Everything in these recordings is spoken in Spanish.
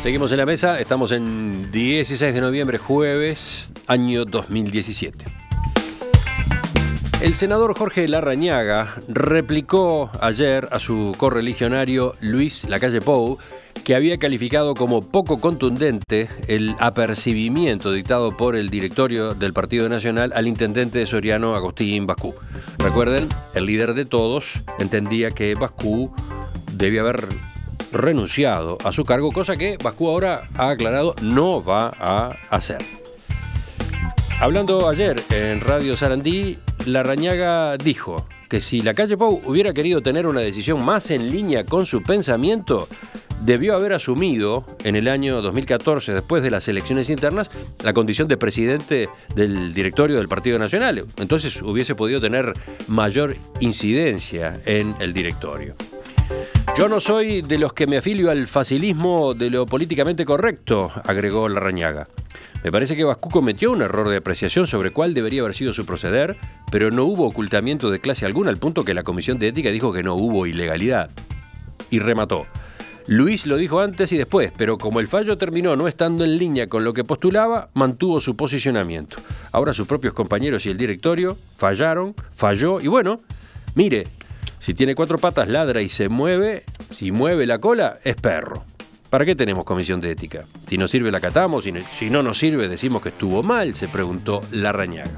Seguimos en la mesa, estamos en 16 de noviembre, jueves, año 2017. El senador Jorge Larrañaga replicó ayer a su correligionario Luis Lacalle Pou que había calificado como poco contundente el apercibimiento dictado por el directorio del Partido Nacional al intendente de soriano Agustín Bascú. Recuerden, el líder de todos entendía que Bascú debía haber renunciado a su cargo, cosa que Bascú ahora ha aclarado no va a hacer. Hablando ayer en Radio Sarandí, Larrañaga dijo que si la calle Pau hubiera querido tener una decisión más en línea con su pensamiento, debió haber asumido en el año 2014, después de las elecciones internas, la condición de presidente del directorio del Partido Nacional. Entonces hubiese podido tener mayor incidencia en el directorio. Yo no soy de los que me afilio al facilismo de lo políticamente correcto, agregó Larrañaga. Me parece que Bascú cometió un error de apreciación sobre cuál debería haber sido su proceder, pero no hubo ocultamiento de clase alguna al punto que la Comisión de Ética dijo que no hubo ilegalidad. Y remató. Luis lo dijo antes y después, pero como el fallo terminó no estando en línea con lo que postulaba, mantuvo su posicionamiento. Ahora sus propios compañeros y el directorio fallaron, falló y bueno, mire, si tiene cuatro patas, ladra y se mueve, si mueve la cola, es perro. ¿Para qué tenemos comisión de ética? Si nos sirve la catamos, si no, nos sirve decimos que estuvo mal, se preguntó Larrañaga.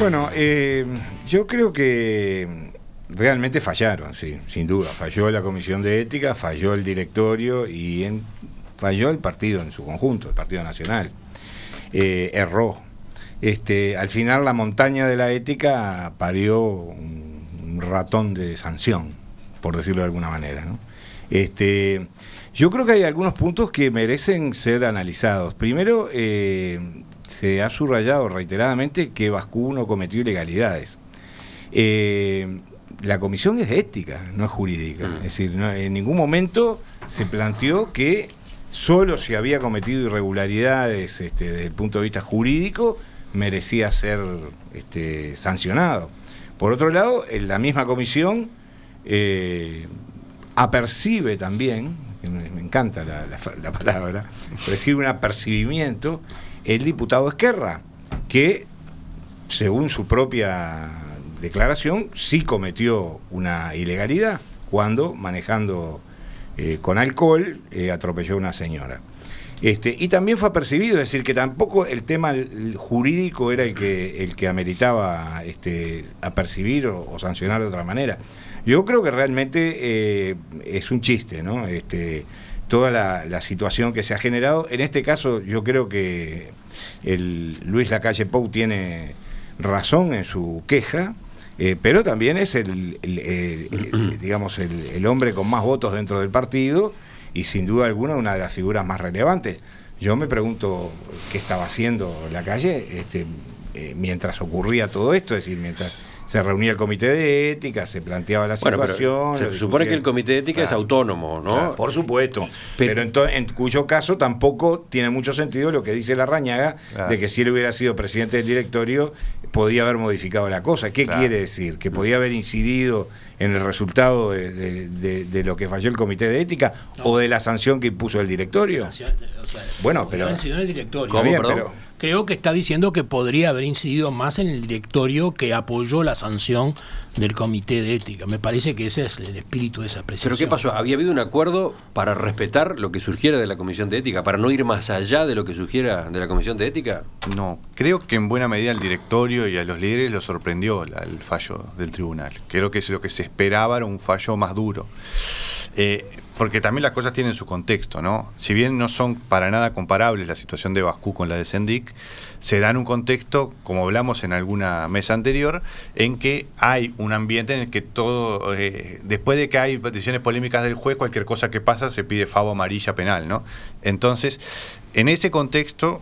Bueno, eh, yo creo que realmente fallaron, sí, sin duda. Falló la comisión de ética, falló el directorio y falló el partido en su conjunto, el Partido Nacional. Eh, erró. Este, al final la montaña de la ética parió un ratón de sanción, por decirlo de alguna manera. Este, yo creo que hay algunos puntos que merecen ser analizados. Primero, eh, se ha subrayado reiteradamente que Vasco no cometió ilegalidades. Eh, la comisión es de ética, no es jurídica. Ah. Es decir, en ningún momento se planteó que solo si había cometido irregularidades este, desde el punto de vista jurídico merecía ser este, sancionado. Por otro lado, en eh, la misma comisión eh, apercibe también, me encanta la, palabra, recibe un apercibimiento el diputado Esquerra, que según su propia declaración sí cometió una ilegalidad cuando manejando eh, con alcohol atropelló a una señora. Este, y también fue apercibido, es decir, que tampoco el tema jurídico era el que, el que ameritaba este, apercibir o, sancionar de otra manera. Yo creo que realmente eh, es un chiste, ¿no? Este, toda la, situación que se ha generado. En este caso, yo creo que el Luis Lacalle Pou tiene razón en su queja. Eh, pero también es el digamos el hombre con más votos dentro del partido y sin duda alguna una de las figuras más relevantes. Yo me pregunto qué estaba haciendo la calle este, eh, mientras ocurría todo esto, es decir, mientras se reunía el comité de ética, se planteaba la situación. se supone que el comité de ética es autónomo, ¿no? por supuesto. Pero, en, cuyo caso tampoco tiene mucho sentido lo que dice la rañaga de que si él hubiera sido presidente del directorio podía haber modificado la cosa. ¿Qué quiere decir? Que podía haber incidido en el resultado de, lo que falló el comité de ética o de la sanción que impuso el directorio. bueno, pero, el directorio. creo que está diciendo que podría haber incidido más en el directorio que apoyó la sanción del comité de ética. Me parece que ese es el espíritu de esa presión. Pero ¿qué pasó? Había habido un acuerdo para respetar lo que surgiera de la comisión de ética, para no ir más allá de lo que surgiera de la comisión de ética. No. Creo que en buena medida al directorio y a los líderes lo sorprendió el fallo del tribunal. Creo que es lo que se esperaba era un fallo más duro. Eh, porque también las cosas tienen su contexto, ¿no? Si bien no son para nada comparables la situación de Bascú con la de Sendic, se dan un contexto, como hablamos en alguna mesa anterior, en que hay un ambiente en el que todo, eh, después de que hay peticiones polémicas del juez, cualquier cosa que pasa se pide favo amarilla penal, ¿no? Entonces, en ese contexto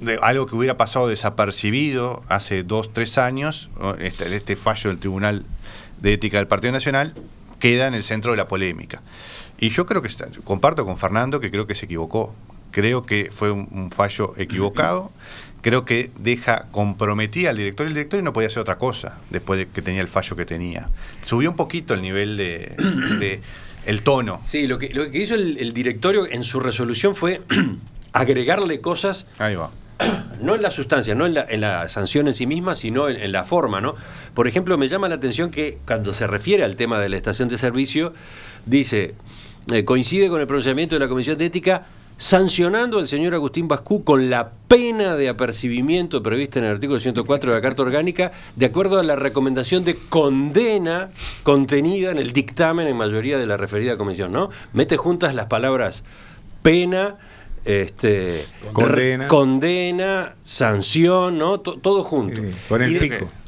de algo que hubiera pasado desapercibido hace dos, tres años, este, este fallo del Tribunal de Ética del Partido Nacional, queda en el centro de la polémica. Y yo creo que está, comparto con Fernando que creo que se equivocó. Creo que fue un, fallo equivocado. Creo que deja comprometida al director. El director no podía hacer otra cosa después de que tenía el fallo que tenía. Subió un poquito el nivel de, el tono. Sí, lo que, lo que hizo el, el directorio en su resolución fue agregarle cosas Ahí va. no en la sustancia, no en la, sanción en sí misma, sino en, la forma, ¿no? Por ejemplo, me llama la atención que cuando se refiere al tema de la estación de servicio, dice, eh, coincide con el pronunciamiento de la Comisión de Ética sancionando al señor Agustín Bascú con la pena de apercibimiento prevista en el artículo 104 de la Carta Orgánica, de acuerdo a la recomendación de condena contenida en el dictamen en mayoría de la referida comisión, ¿no? Mete juntas las palabras pena este, condena. sanción, ¿no? todo junto. Sí, con el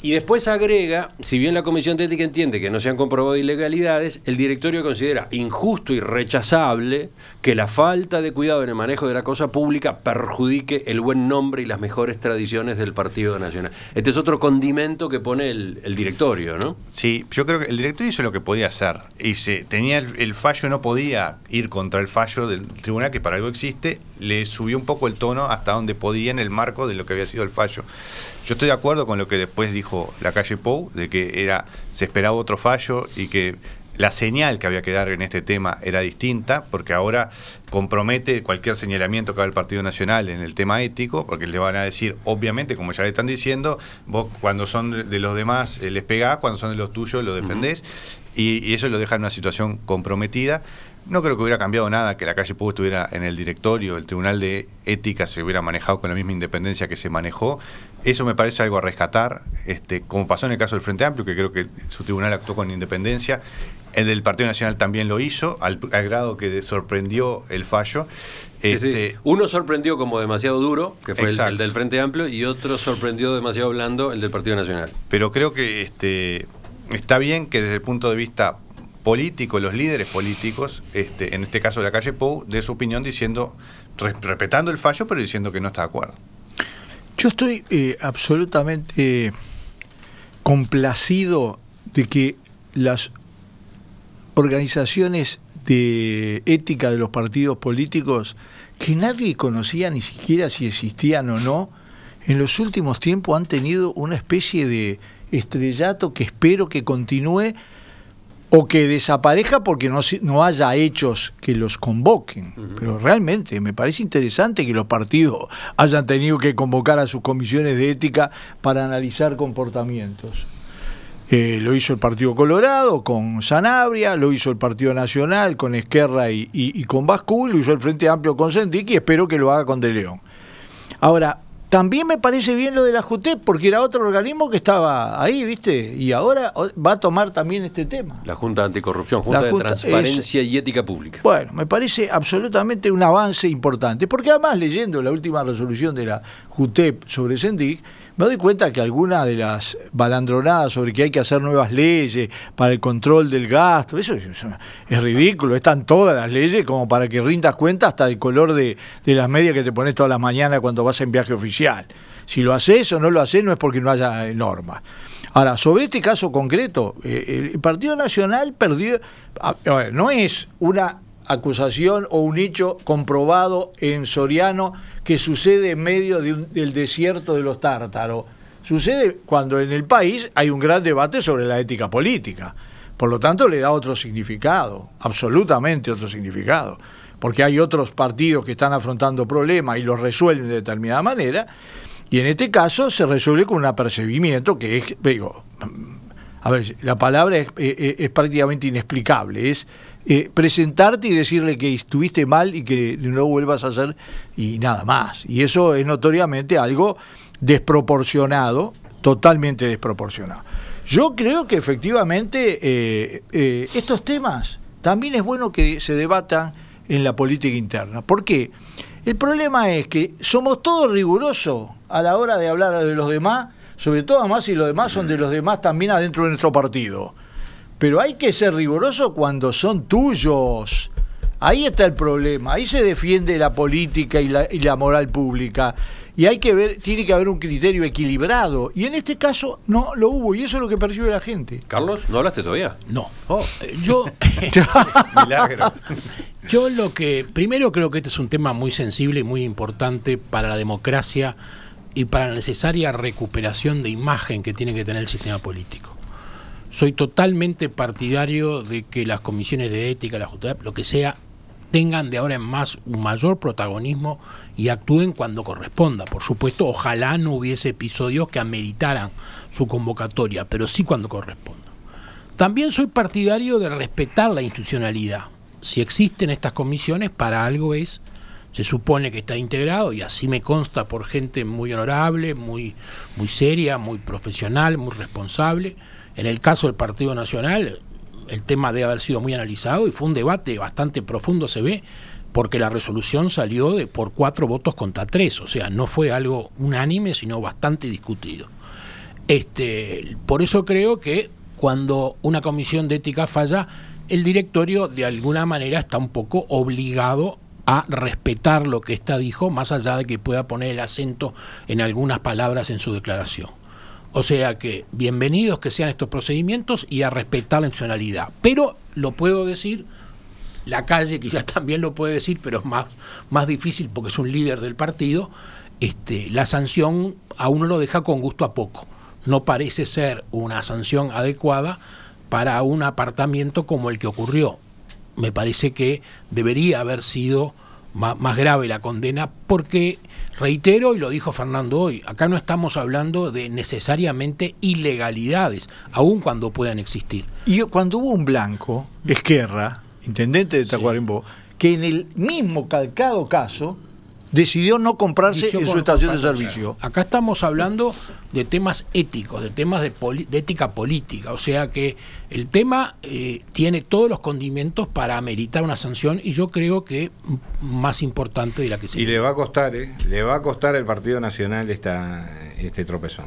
y después agrega, si bien la Comisión de Ética entiende que no se han comprobado ilegalidades, el directorio considera injusto y rechazable que la falta de cuidado en el manejo de la cosa pública perjudique el buen nombre y las mejores tradiciones del Partido Nacional. Este es otro condimento que pone el, directorio, ¿no? Sí, yo creo que el directorio hizo lo que podía hacer. Y se, tenía el, el fallo, no podía ir contra el fallo del tribunal, que para algo existe, le subió un poco el tono hasta donde podía en el marco de lo que había sido el fallo. Yo estoy de acuerdo con lo que después dijo la calle Pou, de que era se esperaba otro fallo y que la señal que había que dar en este tema era distinta, porque ahora compromete cualquier señalamiento que haga el Partido Nacional en el tema ético, porque le van a decir, obviamente, como ya le están diciendo, vos cuando son de los demás eh, les pegás, cuando son de los tuyos lo defendés, y, eso lo deja en una situación comprometida. No creo que hubiera cambiado nada que la calle Pou estuviera en el directorio, el Tribunal de Ética se hubiera manejado con la misma independencia que se manejó. Eso me parece algo a rescatar, este, como pasó en el caso del Frente Amplio, que creo que su tribunal actuó con independencia. El del Partido Nacional también lo hizo, al, grado que sorprendió el fallo. Este, uno sorprendió como demasiado duro, que fue el, del Frente Amplio, y otro sorprendió demasiado blando, el del Partido Nacional. Pero creo que este, está bien que desde el punto de vista políticos, los líderes políticos, este, en este caso la calle Pou, de su opinión diciendo, respetando el fallo, pero diciendo que no está de acuerdo. Yo estoy eh, absolutamente complacido de que las organizaciones de ética de los partidos políticos, que nadie conocía ni siquiera si existían o no, en los últimos tiempos han tenido una especie de estrellato que espero que continúe o que desaparezca porque no, haya hechos que los convoquen. Pero realmente me parece interesante que los partidos hayan tenido que convocar a sus comisiones de ética para analizar comportamientos. Eh, lo hizo el Partido Colorado con Sanabria, lo hizo el Partido Nacional con Esquerra y, con Bascú, lo hizo el Frente Amplio con Sendik y espero que lo haga con De León. Ahora, también me parece bien lo de la JUTEP, porque era otro organismo que estaba ahí, ¿viste? Y ahora va a tomar también este tema. La Junta Anticorrupción, Junta, de Transparencia y Ética Pública. Bueno, me parece absolutamente un avance importante, porque además leyendo la última resolución de la JUTEP sobre Sendic, me doy cuenta que algunas de las balandronadas sobre que hay que hacer nuevas leyes para el control del gasto, eso es, ridículo, están todas las leyes como para que rindas cuenta hasta el color de, de las medias que te pones todas las mañanas cuando vas en viaje oficial. Si lo haces o no lo haces no es porque no haya eh, normas. Ahora, sobre este caso concreto, eh, el Partido Nacional perdió, no es una acusación o un hecho comprobado en Soriano que sucede en medio del desierto de los tártaros. Sucede cuando en el país hay un gran debate sobre la ética política. Por lo tanto, le da otro significado, absolutamente otro significado porque hay otros partidos que están afrontando problemas y los resuelven de determinada manera, y en este caso se resuelve con un apercibimiento que es, digo, a ver, la palabra es, eh, eh, prácticamente inexplicable, es eh, presentarte y decirle que estuviste mal y que no vuelvas a hacer y nada más. Y eso es notoriamente algo desproporcionado, totalmente desproporcionado. Yo creo que efectivamente estos temas también es bueno que se debatan en la política interna. ¿Por qué? El problema es que somos todos rigurosos a la hora de hablar de los demás, sobre todo además si los demás son de los demás también adentro de nuestro partido. Pero hay que ser riguroso cuando son tuyos. Ahí está el problema, ahí se defiende la política y la, moral pública. Y hay que ver, tiene que haber un criterio equilibrado. Y en este caso no lo hubo, y eso es lo que percibe la gente. Carlos, ¿no hablaste todavía? No. Oh. Eh, yo. Milagro. Yo lo que. Primero creo que este es un tema muy sensible y muy importante para la democracia y para la necesaria recuperación de imagen que tiene que tener el sistema político soy totalmente partidario de que las comisiones de ética, la justicia, lo que sea, tengan de ahora en más un mayor protagonismo y actúen cuando corresponda. Por supuesto, ojalá no hubiese episodios que ameritaran su convocatoria, pero sí cuando corresponda. También soy partidario de respetar la institucionalidad. Si existen estas comisiones, para algo es, se supone que está integrado y así me consta por gente muy honorable, muy, muy seria, muy profesional, muy responsable. En el caso del Partido Nacional, el tema debe haber sido muy analizado y fue un debate bastante profundo, se ve, porque la resolución salió de por cuatro votos contra tres, o sea, no fue algo unánime, sino bastante discutido. Este, por eso creo que cuando una comisión de ética falla, el directorio de alguna manera está un poco obligado a respetar lo que ésta dijo, más allá de que pueda poner el acento en algunas palabras en su declaración. O sea que bienvenidos que sean estos procedimientos y a respetar la nacionalidad. Pero lo puedo decir, la calle quizás también lo puede decir, pero es más, más difícil porque es un líder del partido, este, la sanción a uno lo deja con gusto a poco. No parece ser una sanción adecuada para un apartamiento como el que ocurrió. Me parece que debería haber sido más grave la condena, porque, reitero, y lo dijo Fernando hoy, acá no estamos hablando de necesariamente ilegalidades, aun cuando puedan existir. Y cuando hubo un blanco, mm. Esquerra, intendente de Tacuarembó, que en el mismo calcado caso decidió no comprarse en su estación de servicio. Acá estamos hablando de temas éticos, de temas de, ética política, o sea que el tema eh, tiene todos los condimentos para ameritar una sanción y yo creo que más importante de la que se. Y le va a costar, ¿eh? le va a costar al Partido Nacional este tropezón.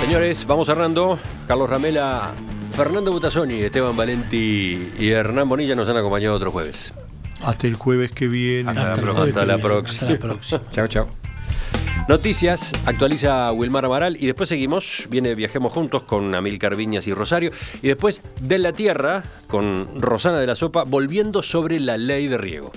Señores, vamos cerrando. Carlos Ramela Fernando Butasoni, Esteban Valenti y Hernán Bonilla nos han acompañado otro jueves. Hasta el jueves que viene. Hasta, la, próxima. hasta la chao, chao. Noticias, actualiza Wilmar Amaral y después seguimos, viene Viajemos Juntos con Amilcar Viñas y Rosario y después De la Tierra con Rosana de la Sopa volviendo sobre la ley de riego.